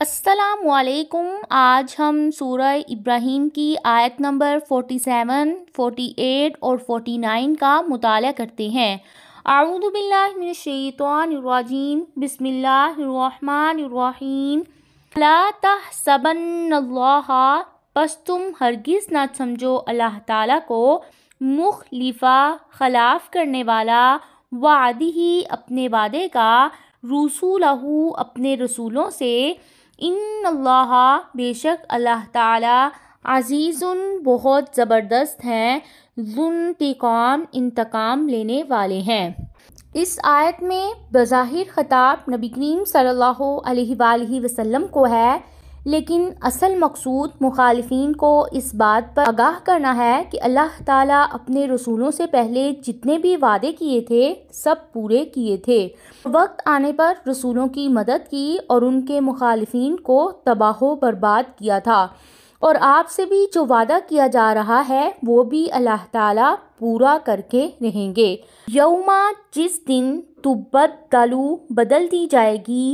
असलकुम आज हम सूरह इब्राहिम की आयत नंबर 47, 48 और 49 का मताल करते हैं आऊदबिल्लाशैतवानरजीम बसमीम ला तहसबल्ला बस तुम हरगिज़ ना समझो अल्लाह ताला को मुखलिफा खिलाफ करने वाला वादी ही अपने वादे का रसूलहू अपने रसूलों से इन अल्लाह बेशक अल्लाह ताला अज़ीज़ुन बहुत ज़बरदस्त हैं जुनतकाम इंतकाम लेने वाले हैं इस आयत में बज़ाहिर ख़ताब नबी करीम सल्लल्लाहु अलैहि वसल्लम को है लेकिन असल मकसूद मुखालफी को इस बात पर आगाह करना है कि अल्लाह ताला अपने रसूलों से पहले जितने भी वादे किए थे सब पूरे किए थे वक्त आने पर रसूलों की मदद की और उनके मुखालफन को तबाह बर्बाद किया था और आपसे भी जो वादा किया जा रहा है वो भी अल्लाह ताला पूरा करके रहेंगे यौमा जिस दिन तुब्बत दलू बदल दी जाएगी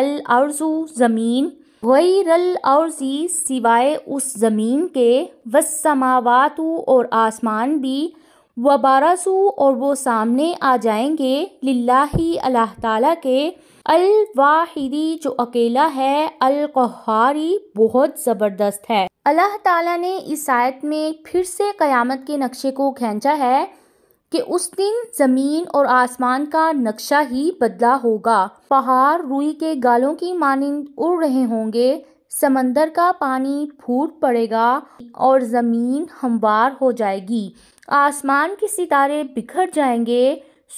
अल अर्जू ज़मीन और जी सिवाय उस ज़मीन के वसमावातु और आसमान भी व और वो सामने आ जाएंगे लिल्लाही अल्लाह ताला के अल वाहिदी जो अकेला है अल कहारी बहुत ज़बरदस्त है अल्लाह ताला ने इस आयत में फिर से क़यामत के नक्शे को खींचा है कि उस दिन जमीन और आसमान का नक्शा ही बदला होगा पहाड़ रुई के गालों की मानिंद उड़ रहे होंगे समंदर का पानी फूट पड़ेगा और ज़मीन हमवार हो जाएगी आसमान के सितारे बिखर जाएंगे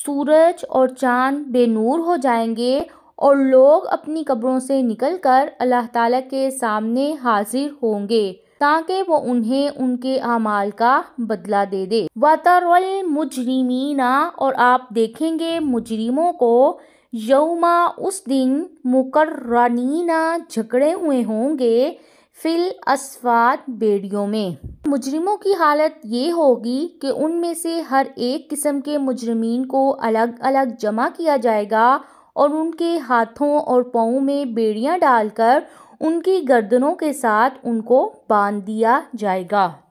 सूरज और चांद बेनूर हो जाएंगे और लोग अपनी कब्रों से निकलकर अल्लाह ताला के सामने हाजिर होंगे ताकि वो उन्हें उनके अमाल का बदला दे दे वातारल मुजरिमीना और आप देखेंगे मुजरिमों को यौमा उस दिन मुकर्रनीना झगड़े हुए होंगे फिल असवात बेड़ियों में मुजरिमों की हालत ये होगी कि उनमें से हर एक किस्म के मुजरमीन को अलग अलग जमा किया जाएगा और उनके हाथों और पाँव में बेड़ियाँ डालकर उनकी गर्दनों के साथ उनको बांध दिया जाएगा